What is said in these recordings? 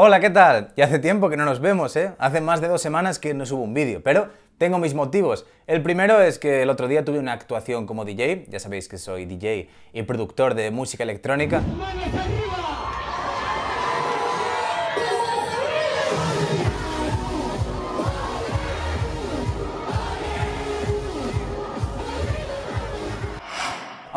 Hola, ¿qué tal? Ya hace tiempo que no nos vemos, ¿eh? Hace más de dos semanas que no subo un vídeo, pero tengo mis motivos. El primero es que el otro día tuve una actuación como DJ, ya sabéis que soy DJ y productor de música electrónica.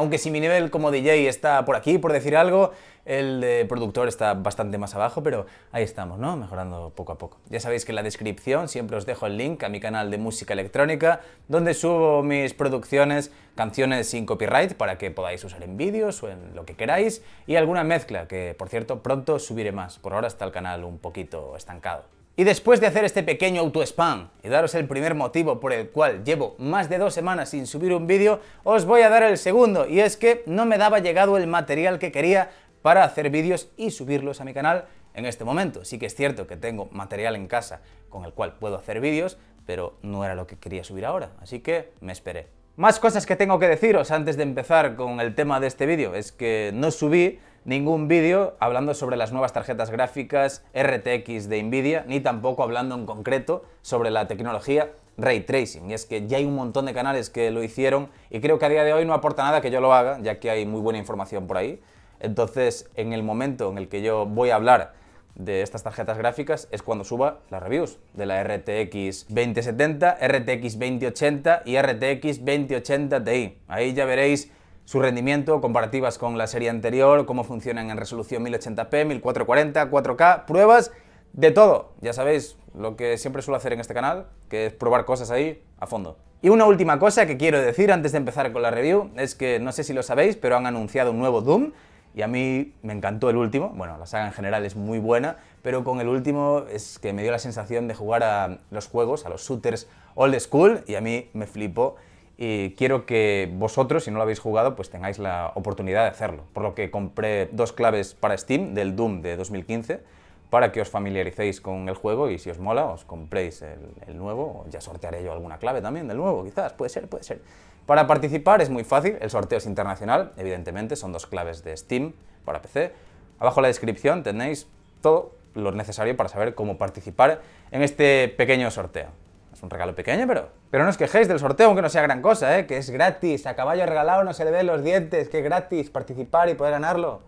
aunque si mi nivel como DJ está por aquí, por decir algo, el de productor está bastante más abajo, pero ahí estamos, ¿no? Mejorando poco a poco. Ya sabéis que en la descripción siempre os dejo el link a mi canal de música electrónica, donde subo mis producciones, canciones sin copyright para que podáis usar en vídeos o en lo que queráis, y alguna mezcla, que por cierto pronto subiré más. Por ahora está el canal un poquito estancado. Y después de hacer este pequeño auto-spam y daros el primer motivo por el cual llevo más de dos semanas sin subir un vídeo, os voy a dar el segundo, y es que no me daba llegado el material que quería para hacer vídeos y subirlos a mi canal en este momento. Sí que es cierto que tengo material en casa con el cual puedo hacer vídeos, pero no era lo que quería subir ahora, así que me esperé. Más cosas que tengo que deciros antes de empezar con el tema de este vídeo es que no subí ningún vídeo hablando sobre las nuevas tarjetas gráficas RTX de Nvidia, ni tampoco hablando en concreto sobre la tecnología ray tracing. Y es que ya hay un montón de canales que lo hicieron y creo que a día de hoy no aporta nada que yo lo haga, ya que hay muy buena información por ahí. Entonces, en el momento en el que yo voy a hablar de estas tarjetas gráficas es cuando suba las reviews de la RTX 2070, RTX 2080 y RTX 2080 Ti. Ahí ya veréis su rendimiento, comparativas con la serie anterior, cómo funcionan en resolución 1080p, 1440, 4K, pruebas, de todo. Ya sabéis lo que siempre suelo hacer en este canal, que es probar cosas ahí a fondo. Y una última cosa que quiero decir antes de empezar con la review es que no sé si lo sabéis, pero han anunciado un nuevo Doom y a mí me encantó el último. Bueno, la saga en general es muy buena, pero con el último es que me dio la sensación de jugar a los juegos, a los shooters old school y a mí me flipó y quiero que vosotros, si no lo habéis jugado, pues tengáis la oportunidad de hacerlo. Por lo que compré dos claves para Steam del Doom de 2015 para que os familiaricéis con el juego y si os mola os compréis el, nuevo, ya sortearé yo alguna clave también del nuevo, quizás, puede ser, puede ser. Para participar es muy fácil, el sorteo es internacional, evidentemente, son dos claves de Steam para PC. Abajo en la descripción tenéis todo lo necesario para saber cómo participar en este pequeño sorteo un regalo pequeño, pero... Pero no os quejéis del sorteo, aunque no sea gran cosa, ¿eh? Que es gratis, a caballo regalado no se le ven los dientes, que es gratis participar y poder ganarlo.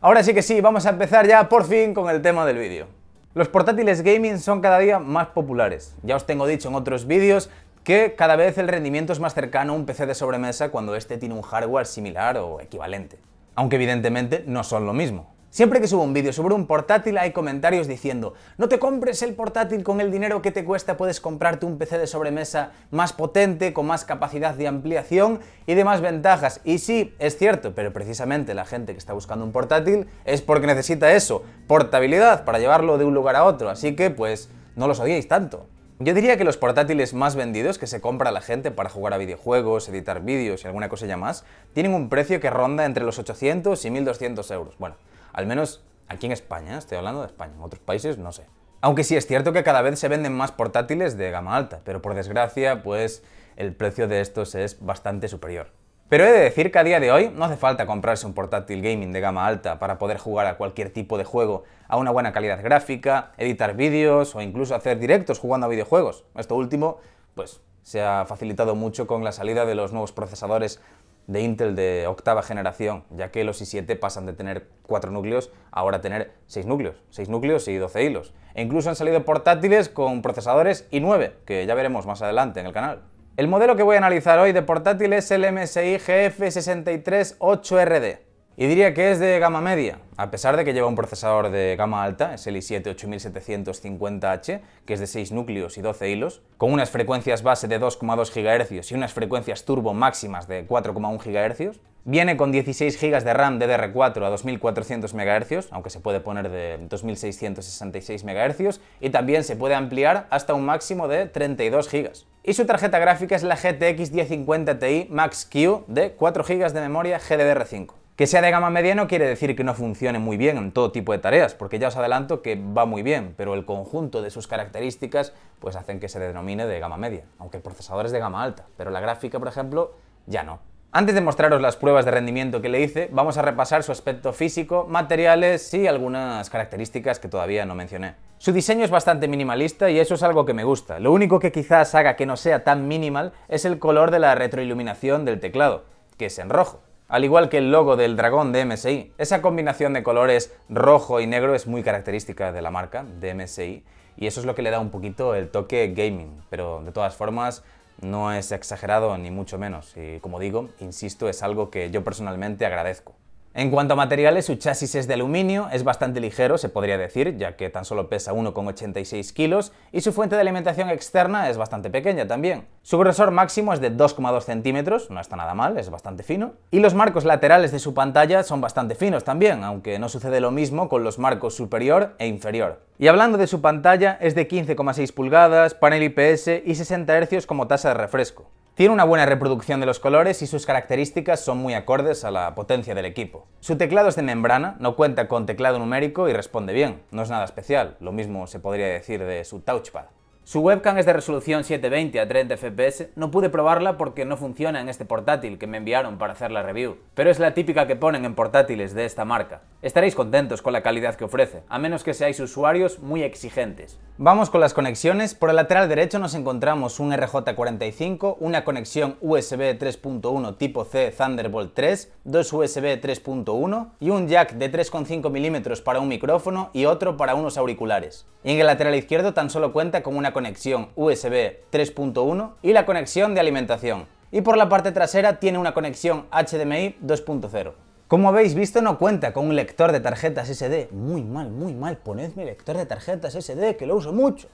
Ahora sí que sí, vamos a empezar ya por fin con el tema del vídeo. Los portátiles gaming son cada día más populares. Ya os tengo dicho en otros vídeos que cada vez el rendimiento es más cercano a un PC de sobremesa cuando este tiene un hardware similar o equivalente. Aunque evidentemente no son lo mismo. Siempre que subo un vídeo sobre un portátil hay comentarios diciendo no te compres el portátil con el dinero que te cuesta, puedes comprarte un PC de sobremesa más potente, con más capacidad de ampliación y de más ventajas. Y sí, es cierto, pero precisamente la gente que está buscando un portátil es porque necesita eso, portabilidad para llevarlo de un lugar a otro, así que pues no los odiéis tanto. Yo diría que los portátiles más vendidos que se compra la gente para jugar a videojuegos, editar vídeos y alguna cosa ya más, tienen un precio que ronda entre los 800 y 1200 euros. Bueno, al menos aquí en España, estoy hablando de España, en otros países no sé. Aunque sí es cierto que cada vez se venden más portátiles de gama alta, pero por desgracia, pues el precio de estos es bastante superior. Pero he de decir que a día de hoy no hace falta comprarse un portátil gaming de gama alta para poder jugar a cualquier tipo de juego a una buena calidad gráfica, editar vídeos o incluso hacer directos jugando a videojuegos. Esto último, pues se ha facilitado mucho con la salida de los nuevos procesadores de Intel de octava generación, ya que los i7 pasan de tener 4 núcleos a ahora tener 6 núcleos, 6 núcleos y 12 hilos. E incluso han salido portátiles con procesadores i9, que ya veremos más adelante en el canal. El modelo que voy a analizar hoy de portátil es el MSI GF638RD. Y diría que es de gama media, a pesar de que lleva un procesador de gama alta, es el i7-8750H, que es de 6 núcleos y 12 hilos, con unas frecuencias base de 2,2 GHz y unas frecuencias turbo máximas de 4,1 GHz. Viene con 16 GB de RAM DDR4 a 2400 MHz, aunque se puede poner de 2666 MHz, y también se puede ampliar hasta un máximo de 32 GB. Y su tarjeta gráfica es la GTX 1050 Ti Max-Q de 4 GB de memoria GDDR5. Que sea de gama media no quiere decir que no funcione muy bien en todo tipo de tareas, porque ya os adelanto que va muy bien, pero el conjunto de sus características pues hacen que se denomine de gama media, aunque el procesador es de gama alta, pero la gráfica, por ejemplo, ya no. Antes de mostraros las pruebas de rendimiento que le hice, vamos a repasar su aspecto físico, materiales y algunas características que todavía no mencioné. Su diseño es bastante minimalista y eso es algo que me gusta. Lo único que quizás haga que no sea tan minimal es el color de la retroiluminación del teclado, que es en rojo al igual que el logo del dragón de MSI. Esa combinación de colores rojo y negro es muy característica de la marca de MSI y eso es lo que le da un poquito el toque gaming, pero de todas formas no es exagerado ni mucho menos y como digo, insisto, es algo que yo personalmente agradezco. En cuanto a materiales, su chasis es de aluminio, es bastante ligero, se podría decir, ya que tan solo pesa 1,86 kilos, y su fuente de alimentación externa es bastante pequeña también. Su grosor máximo es de 2,2 centímetros, no está nada mal, es bastante fino. Y los marcos laterales de su pantalla son bastante finos también, aunque no sucede lo mismo con los marcos superior e inferior. Y hablando de su pantalla, es de 15,6 pulgadas, panel IPS y 60 Hz como tasa de refresco. Tiene una buena reproducción de los colores y sus características son muy acordes a la potencia del equipo. Su teclado es de membrana, no cuenta con teclado numérico y responde bien, no es nada especial, lo mismo se podría decir de su touchpad. Su webcam es de resolución 720 a 30 fps, no pude probarla porque no funciona en este portátil que me enviaron para hacer la review, pero es la típica que ponen en portátiles de esta marca. Estaréis contentos con la calidad que ofrece, a menos que seáis usuarios muy exigentes. Vamos con las conexiones, por el lateral derecho nos encontramos un RJ45, una conexión USB 3.1 tipo C Thunderbolt 3, dos USB 3.1 y un jack de 3.5 mm para un micrófono y otro para unos auriculares. Y en el lateral izquierdo tan solo cuenta con una conexión USB 3.1 y la conexión de alimentación. Y por la parte trasera tiene una conexión HDMI 2.0. Como habéis visto no cuenta con un lector de tarjetas SD. Muy mal, muy mal, ponedme lector de tarjetas SD que lo uso mucho.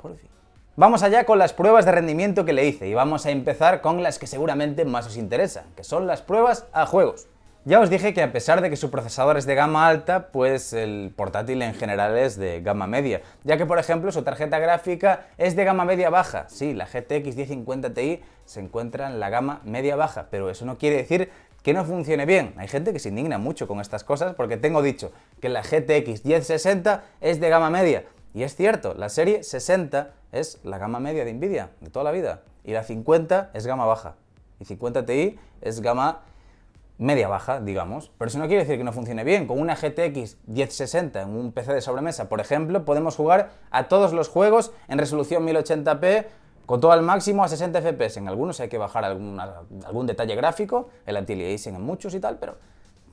Por fin. Vamos allá con las pruebas de rendimiento que le hice y vamos a empezar con las que seguramente más os interesan, que son las pruebas a juegos. Ya os dije que a pesar de que su procesador es de gama alta, pues el portátil en general es de gama media, ya que por ejemplo su tarjeta gráfica es de gama media baja. Sí, la GTX 1050 Ti se encuentra en la gama media baja, pero eso no quiere decir que no funcione bien. Hay gente que se indigna mucho con estas cosas porque tengo dicho que la GTX 1060 es de gama media. Y es cierto, la serie 60 es la gama media de Nvidia de toda la vida y la 50 es gama baja y 50 Ti es gama media baja, digamos. Pero eso no quiere decir que no funcione bien. Con una GTX 1060 en un PC de sobremesa, por ejemplo, podemos jugar a todos los juegos en resolución 1080p con todo al máximo a 60 FPS. En algunos hay que bajar algún detalle gráfico, el anti-aliasing en muchos y tal, pero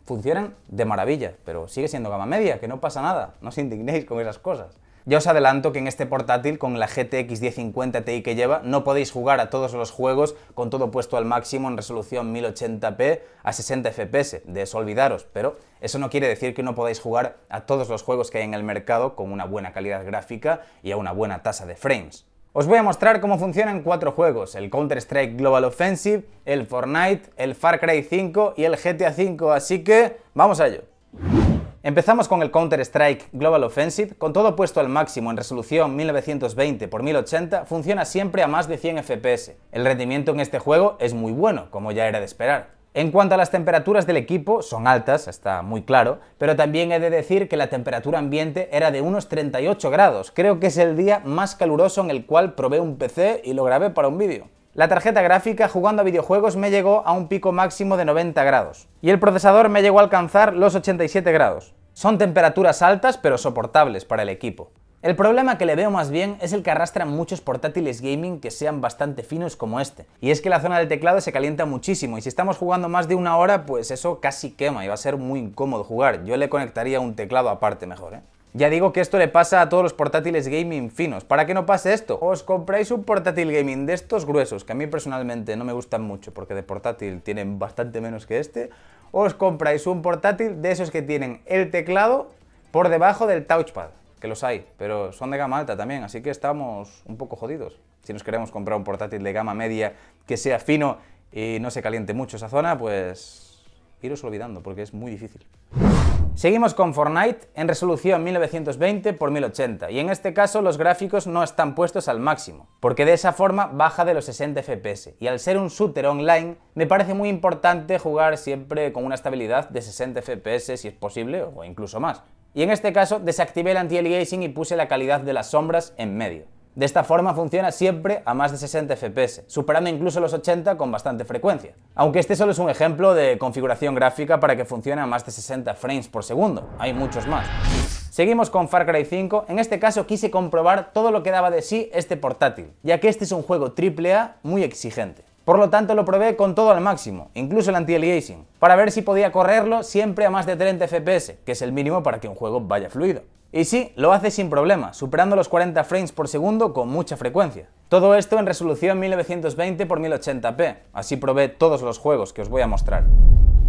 funcionan de maravilla. Pero sigue siendo gama media, que no pasa nada. No os indignéis con esas cosas. Ya os adelanto que en este portátil, con la GTX 1050 Ti que lleva, no podéis jugar a todos los juegos con todo puesto al máximo en resolución 1080p a 60 fps, de eso olvidaros, pero eso no quiere decir que no podáis jugar a todos los juegos que hay en el mercado con una buena calidad gráfica y a una buena tasa de frames. Os voy a mostrar cómo funcionan cuatro juegos, el Counter-Strike Global Offensive, el Fortnite, el Far Cry 5 y el GTA 5, así que vamos a ello. Empezamos con el Counter-Strike Global Offensive, con todo puesto al máximo en resolución 1920 x 1080, funciona siempre a más de 100 FPS. El rendimiento en este juego es muy bueno, como ya era de esperar. En cuanto a las temperaturas del equipo, son altas, está muy claro, pero también he de decir que la temperatura ambiente era de unos 38 grados. Creo que es el día más caluroso en el cual probé un PC y lo grabé para un vídeo. La tarjeta gráfica jugando a videojuegos me llegó a un pico máximo de 90 grados y el procesador me llegó a alcanzar los 87 grados. Son temperaturas altas pero soportables para el equipo. El problema que le veo más bien es el que arrastran muchos portátiles gaming que sean bastante finos como este. Y es que la zona del teclado se calienta muchísimo y si estamos jugando más de una hora, pues eso casi quema y va a ser muy incómodo jugar. Yo le conectaría un teclado aparte mejor, ¿eh? Ya digo que esto le pasa a todos los portátiles gaming finos. ¿Para que no pase esto? Os compráis un portátil gaming de estos gruesos, que a mí personalmente no me gustan mucho, porque de portátil tienen bastante menos que este. Os compráis un portátil de esos que tienen el teclado por debajo del touchpad, que los hay, pero son de gama alta también, así que estamos un poco jodidos. Si nos queremos comprar un portátil de gama media que sea fino y no se caliente mucho esa zona, pues iros olvidando, porque es muy difícil. Seguimos con Fortnite en resolución 1920x1080 y en este caso los gráficos no están puestos al máximo, porque de esa forma baja de los 60 FPS y al ser un shooter online me parece muy importante jugar siempre con una estabilidad de 60 FPS si es posible o incluso más. Y en este caso desactivé el anti-aliasing y puse la calidad de las sombras en medio. De esta forma funciona siempre a más de 60 FPS, superando incluso los 80 con bastante frecuencia. Aunque este solo es un ejemplo de configuración gráfica para que funcione a más de 60 frames por segundo, hay muchos más. Seguimos con Far Cry 5, en este caso quise comprobar todo lo que daba de sí este portátil, ya que este es un juego AAA muy exigente. Por lo tanto, lo probé con todo al máximo, incluso el anti-aliasing, para ver si podía correrlo siempre a más de 30 FPS, que es el mínimo para que un juego vaya fluido. Y sí, lo hace sin problema, superando los 40 frames por segundo con mucha frecuencia. Todo esto en resolución 1920x1080p, así probé todos los juegos que os voy a mostrar.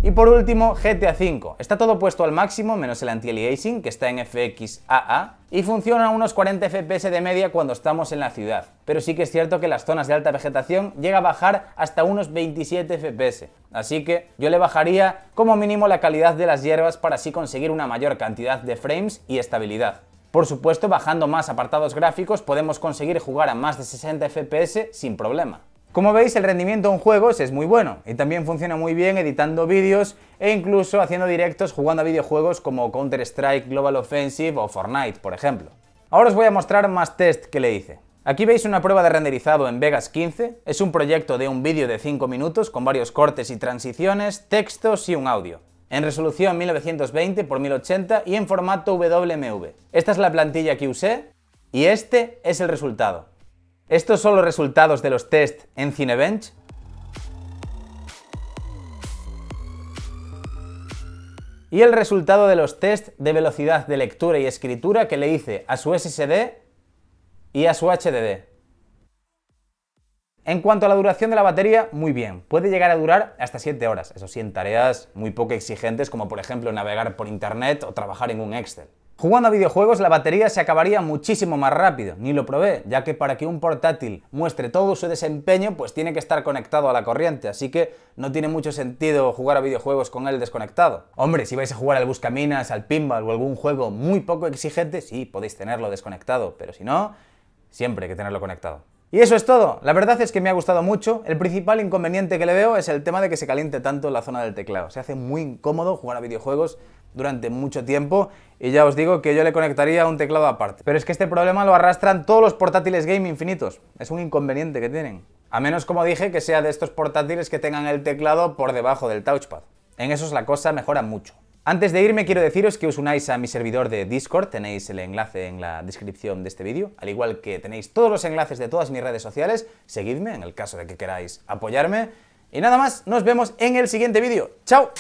Y por último, GTA V. Está todo puesto al máximo, menos el anti-aliasing, que está en FXAA, y funciona a unos 40 FPS de media cuando estamos en la ciudad. Pero sí que es cierto que las zonas de alta vegetación llega a bajar hasta unos 27 FPS. Así que yo le bajaría como mínimo la calidad de las hierbas para así conseguir una mayor cantidad de frames y estabilidad. Por supuesto, bajando más apartados gráficos podemos conseguir jugar a más de 60 FPS sin problema. Como veis, el rendimiento en juegos es muy bueno y también funciona muy bien editando vídeos e incluso haciendo directos jugando a videojuegos como Counter-Strike Global Offensive o Fortnite, por ejemplo. Ahora os voy a mostrar más test que le hice. Aquí veis una prueba de renderizado en Vegas 15, es un proyecto de un vídeo de 5 minutos con varios cortes y transiciones, textos y un audio en resolución 1920x1080 y en formato WMV. Esta es la plantilla que usé y este es el resultado. ¿Estos son los resultados de los test en Cinebench? Y el resultado de los test de velocidad de lectura y escritura que le hice a su SSD y a su HDD. En cuanto a la duración de la batería, muy bien, puede llegar a durar hasta 7 horas, eso sí, en tareas muy poco exigentes como por ejemplo navegar por internet o trabajar en un Excel. Jugando a videojuegos la batería se acabaría muchísimo más rápido, ni lo probé, ya que para que un portátil muestre todo su desempeño pues tiene que estar conectado a la corriente, así que no tiene mucho sentido jugar a videojuegos con él desconectado. Hombre, si vais a jugar al Buscaminas, al Pinball o algún juego muy poco exigente, sí, podéis tenerlo desconectado, pero si no, siempre hay que tenerlo conectado. Y eso es todo, la verdad es que me ha gustado mucho, el principal inconveniente que le veo es el tema de que se caliente tanto la zona del teclado, se hace muy incómodo jugar a videojuegos durante mucho tiempo y ya os digo que yo le conectaría un teclado aparte. Pero es que este problema lo arrastran todos los portátiles game infinitos. Es un inconveniente que tienen. A menos, como dije, que sea de estos portátiles que tengan el teclado por debajo del touchpad. En esos la cosa mejora mucho. Antes de irme quiero deciros que os unáis a mi servidor de Discord, tenéis el enlace en la descripción de este vídeo, al igual que tenéis todos los enlaces de todas mis redes sociales, seguidme en el caso de que queráis apoyarme. Y nada más, nos vemos en el siguiente vídeo. ¡Chao!